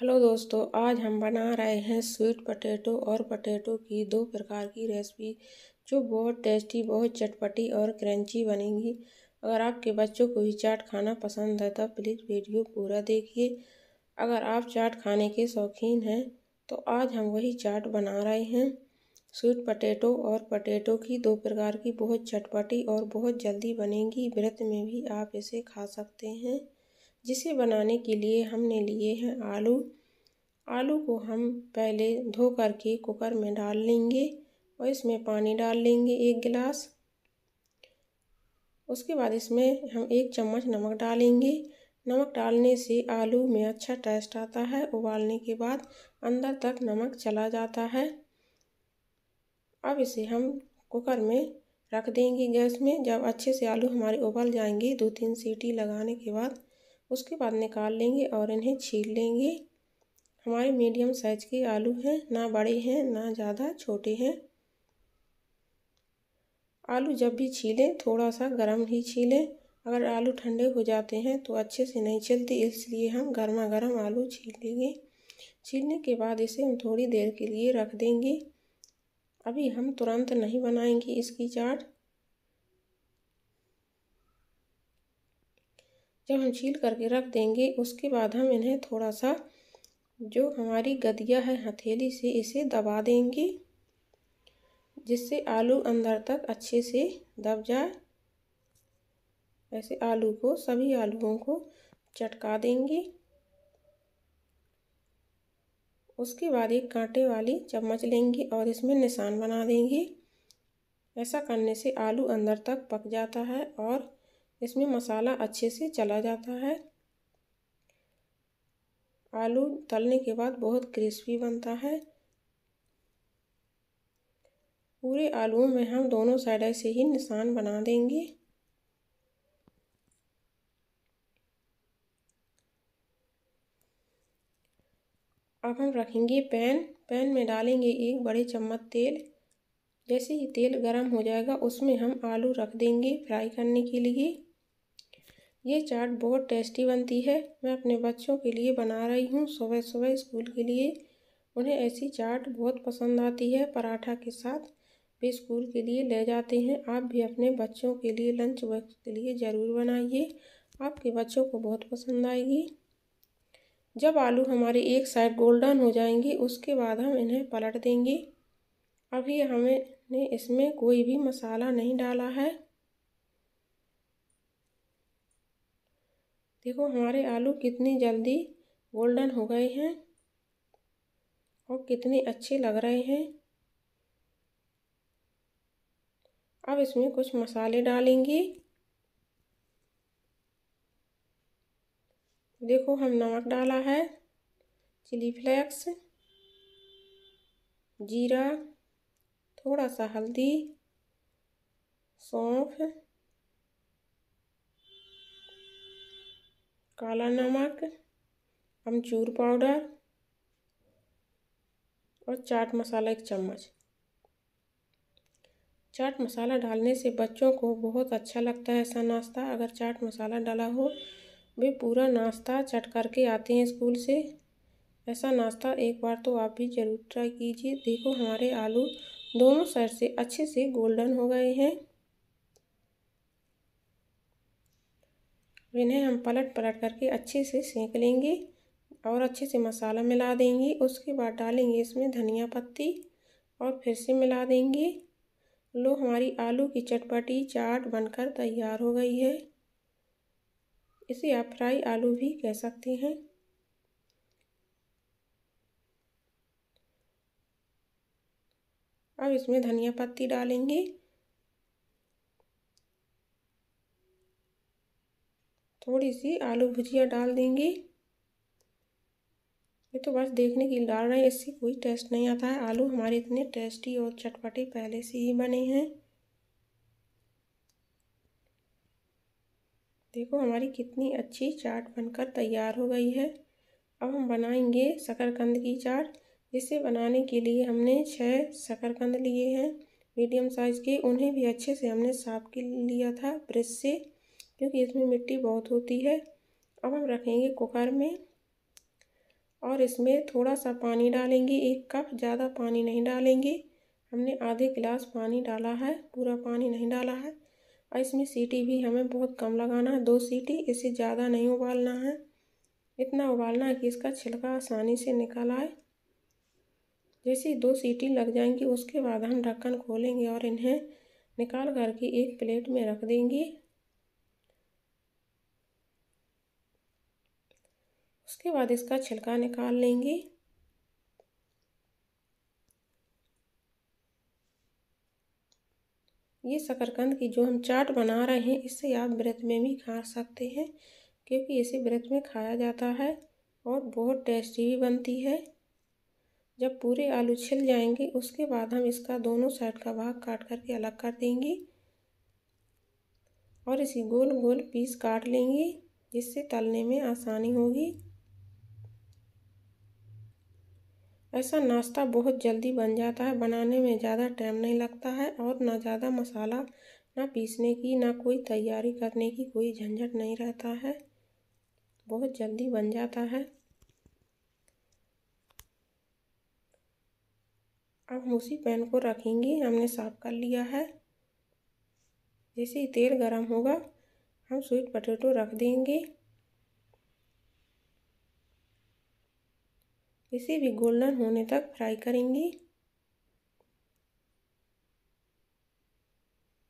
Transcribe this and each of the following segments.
hello दोस्तों आज हम बना रहे हैं स्वीट पटेटो और पटेटो की दो प्रकार की रेसिपी जो बहुत टेस्टी बहुत चटपटी और क्रंची बनेगी अगर आपके बच्चों को भी चाट खाना पसंद है तो प्लीज़ वीडियो पूरा देखिए अगर आप चाट खाने के शौकीन हैं तो आज हम वही चाट बना रहे हैं स्वीट पटेटो और पटेटो की दो प्रकार की बहुत चटपटी और बहुत जल्दी बनेगी व्रत में भी आप इसे खा सकते हैं जिसे बनाने के लिए हमने लिए हैं आलू आलू को हम पहले धो कर के कुकर में डाल लेंगे और इसमें पानी डाल लेंगे एक गिलास उसके बाद इसमें हम एक चम्मच नमक डालेंगे नमक डालने से आलू में अच्छा टेस्ट आता है उबालने के बाद अंदर तक नमक चला जाता है अब इसे हम कुकर में रख देंगे गैस में जब अच्छे से आलू हमारे उबल जाएंगे दो तीन सीटी लगाने के बाद उसके बाद निकाल लेंगे और इन्हें छील लेंगे हमारे मीडियम साइज़ के आलू हैं ना बड़े हैं ना ज़्यादा छोटे हैं आलू जब भी छीलें थोड़ा सा गर्म ही छीलें अगर आलू ठंडे हो जाते हैं तो अच्छे से नहीं चलते इसलिए हम गर्मा गर्म आलू लेंगे छीलने के बाद इसे हम थोड़ी देर के लिए रख देंगे अभी हम तुरंत नहीं बनाएंगे इसकी चाट जब हम छील करके रख देंगे उसके बाद हम इन्हें थोड़ा सा जो हमारी गदिया है हथेली से इसे दबा देंगे जिससे आलू अंदर तक अच्छे से दब जाए ऐसे आलू को सभी आलूओं को चटका देंगे उसके बाद एक कांटे वाली चम्मच लेंगे और इसमें निशान बना देंगे ऐसा करने से आलू अंदर तक पक जाता है और इसमें मसाला अच्छे से चला जाता है आलू तलने के बाद बहुत क्रिस्पी बनता है पूरे आलूओं में हम दोनों साइड से ही निशान बना देंगे अब हम रखेंगे पैन पैन में डालेंगे एक बड़े चम्मच तेल जैसे ही तेल गरम हो जाएगा उसमें हम आलू रख देंगे फ्राई करने के लिए ये चाट बहुत टेस्टी बनती है मैं अपने बच्चों के लिए बना रही हूँ सुबह सुबह स्कूल के लिए उन्हें ऐसी चाट बहुत पसंद आती है पराठा के साथ वे स्कूल के लिए ले जाते हैं आप भी अपने बच्चों के लिए लंच बॉक्स के लिए ज़रूर बनाइए आपके बच्चों को बहुत पसंद आएगी जब आलू हमारे एक साइड गोल्डन हो जाएंगे उसके बाद हम इन्हें पलट देंगे अभी हमें ने इसमें कोई भी मसाला नहीं डाला है देखो हमारे आलू कितनी जल्दी गोल्डन हो गए हैं और कितने अच्छे लग रहे हैं अब इसमें कुछ मसाले डालेंगे देखो हम नमक डाला है चिली फ्लेक्स जीरा थोड़ा सा हल्दी सौंफ काला नमक अमचूर पाउडर और चाट मसाला एक चम्मच चाट मसाला डालने से बच्चों को बहुत अच्छा लगता है ऐसा नाश्ता अगर चाट मसाला डाला हो वे पूरा नाश्ता चट करके आते हैं स्कूल से ऐसा नाश्ता एक बार तो आप भी ज़रूर ट्राई कीजिए देखो हमारे आलू दोनों साइड से अच्छे से गोल्डन हो गए हैं इन्हें हम पलट पलट करके अच्छे से सेंक लेंगे और अच्छे से मसाला मिला देंगे उसके बाद डालेंगे इसमें धनिया पत्ती और फिर से मिला देंगे लो हमारी आलू की चटपटी चाट बनकर तैयार हो गई है इसे आप फ्राई आलू भी कह सकते हैं अब इसमें धनिया पत्ती डालेंगे थोड़ी सी आलू भुजिया डाल देंगे ये तो बस देखने के लिए डाल रहे हैं इससे कोई टेस्ट नहीं आता है आलू हमारे इतने टेस्टी और चटपटे पहले से ही बने हैं देखो हमारी कितनी अच्छी चाट बनकर तैयार हो गई है अब हम बनाएंगे शकरकंद की चाट जिसे बनाने के लिए हमने छः शकरकंद लिए हैं मीडियम साइज़ के उन्हें भी अच्छे से हमने साफ के लिया था ब्रश से क्योंकि इसमें मिट्टी बहुत होती है अब हम रखेंगे कुकर में और इसमें थोड़ा सा पानी डालेंगे एक कप ज़्यादा पानी नहीं डालेंगे हमने आधे गिलास पानी डाला है पूरा पानी नहीं डाला है और इसमें सीटी भी हमें बहुत कम लगाना है दो सीटी इसे ज़्यादा नहीं उबालना है इतना उबालना है कि इसका छिलका आसानी से निकल आए जैसे दो सीटी लग जाएंगी उसके बाद हम ढक्कन खोलेंगे और इन्हें निकाल करके एक प्लेट में रख देंगे उसके बाद इसका छिलका निकाल लेंगे ये शकरकंद की जो हम चाट बना रहे हैं इससे आप व्रत में भी खा सकते हैं क्योंकि इसे व्रत में खाया जाता है और बहुत टेस्टी भी बनती है जब पूरे आलू छिल जाएंगे उसके बाद हम इसका दोनों साइड का भाग काट करके अलग कर देंगे और इसी गोल गोल पीस काट लेंगे जिससे तलने में आसानी होगी ऐसा नाश्ता बहुत जल्दी बन जाता है बनाने में ज़्यादा टाइम नहीं लगता है और ना ज़्यादा मसाला ना पीसने की ना कोई तैयारी करने की कोई झंझट नहीं रहता है बहुत जल्दी बन जाता है अब हम उसी पैन को रखेंगे हमने साफ़ कर लिया है जैसे ही तेल गर्म होगा हम स्वीट पटेटो रख देंगे इसे भी गोल्डन होने तक फ्राई करेंगे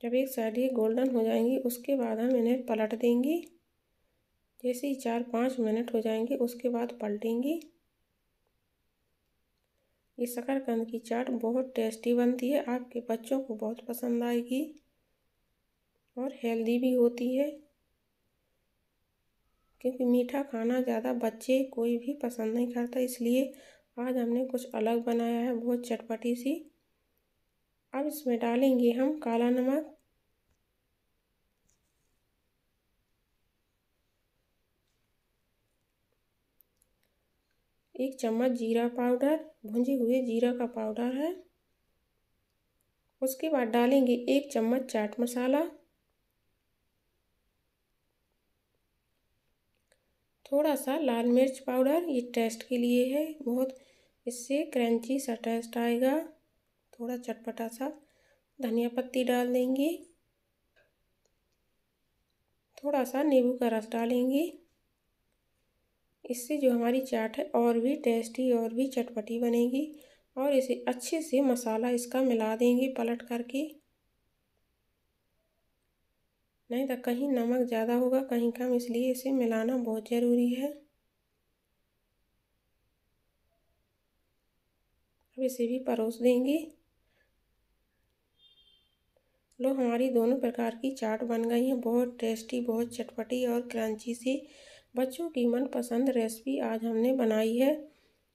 जब एक साइड ये गोल्डन हो जाएंगी उसके बाद हम इन्हें पलट देंगे जैसे ही चार पाँच मिनट हो जाएंगे उसके बाद पलटेंगे ये शकरकंद की चाट बहुत टेस्टी बनती है आपके बच्चों को बहुत पसंद आएगी और हेल्दी भी होती है क्योंकि मीठा खाना ज़्यादा बच्चे कोई भी पसंद नहीं करता इसलिए आज हमने कुछ अलग बनाया है बहुत चटपटी सी अब इसमें डालेंगे हम काला नमक एक चम्मच जीरा पाउडर भुंजे हुए जीरा का पाउडर है उसके बाद डालेंगे एक चम्मच चाट मसाला थोड़ा सा लाल मिर्च पाउडर ये टेस्ट के लिए है बहुत इससे क्रंची सा टेस्ट आएगा थोड़ा चटपटा सा धनिया पत्ती डाल देंगे थोड़ा सा नींबू का रस डालेंगे इससे जो हमारी चाट है और भी टेस्टी और भी चटपटी बनेगी और इसे अच्छे से मसाला इसका मिला देंगे पलट करके नहीं तो कहीं नमक ज़्यादा होगा कहीं कम इसलिए इसे मिलाना बहुत ज़रूरी है अब इसे भी परोस देंगे लो हमारी दोनों प्रकार की चाट बन गई है बहुत टेस्टी बहुत चटपटी और क्रंची सी बच्चों की मनपसंद रेसिपी आज हमने बनाई है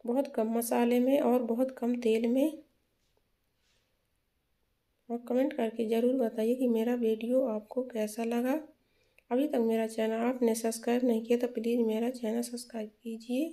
बहुत कम मसाले में और बहुत कम तेल में और कमेंट करके ज़रूर बताइए कि मेरा वीडियो आपको कैसा लगा अभी तक मेरा चैनल आपने सब्सक्राइब नहीं किया तो प्लीज़ मेरा चैनल सब्सक्राइब कीजिए